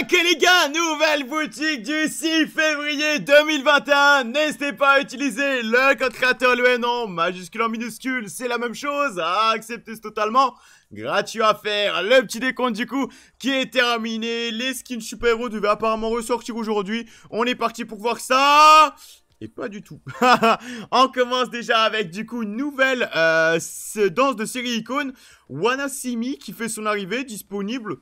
Ok les gars, nouvelle boutique du 6 février 2021. N'hésitez pas à utiliser le code créateur, le nom, majuscule en minuscule, c'est la même chose. acceptez totalement gratuit à faire. Le petit décompte du coup qui est terminé. Les skins super-héros devaient apparemment ressortir aujourd'hui. On est parti pour voir ça et pas du tout. on commence déjà avec du coup une nouvelle euh, danse de série icône, Wanasimi qui fait son arrivée disponible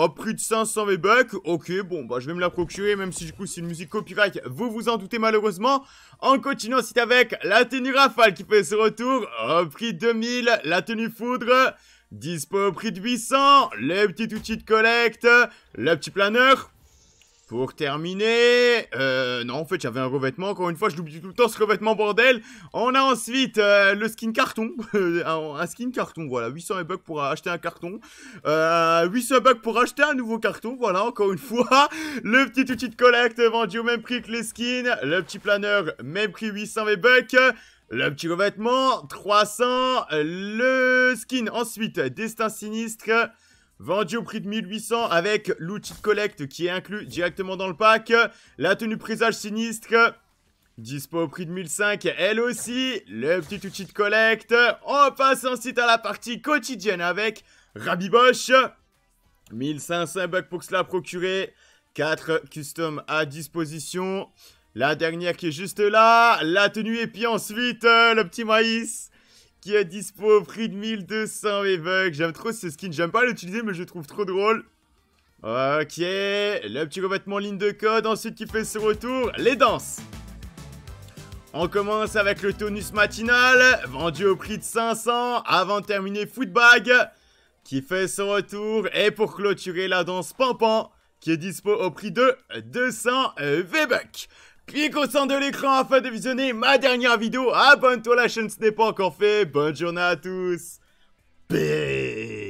au oh, prix de 500 V-Bucks. Ok, bon, bah, je vais me la procurer, même si du coup, c'est une musique copyright. Vous vous en doutez malheureusement. En continuant, c'est avec la tenue Rafale qui fait ce retour. Au oh, prix 2000. La tenue Foudre. Dispo au prix de 800. Les petits outils de collecte. Le petit planeur. Pour terminer, euh, non, en fait, j'avais un revêtement. Encore une fois, je l'oublie tout le temps, ce revêtement, bordel. On a ensuite euh, le skin carton. un, skin carton, voilà. 800 bucks pour acheter un carton. Euh, 800 bucks pour acheter un nouveau carton, voilà, encore une fois. Le petit outil de collecte vendu au même prix que les skins. Le petit planeur, même prix 800 v bucks. Le petit revêtement, 300. Le skin, ensuite, destin sinistre. Vendu au prix de 1800 avec l'outil de collecte qui est inclus directement dans le pack. La tenue présage sinistre. Dispo au prix de 1005, elle aussi, le petit outil de collecte. On passe ensuite à la partie quotidienne avec Rabibosh. 1500 bucks pour se la procurer. 4 custom à disposition. La dernière qui est juste là. La tenue et puis ensuite euh, le petit maïs qui est dispo au prix de 1200 V-Bucks. J'aime trop ce skin, j'aime pas l'utiliser mais je le trouve trop drôle. Ok, le petit revêtement ligne de code, ensuite qui fait son retour, les danses. On commence avec le tonus matinal, vendu au prix de 500, avant de terminer Footbag, qui fait son retour, et pour clôturer la danse Pampan, qui est dispo au prix de 200 V-Bucks. Clique au centre de l'écran afin de visionner ma dernière vidéo. Abonne-toi à la chaîne si ce n'est pas encore fait. Bonne journée à tous. Peace.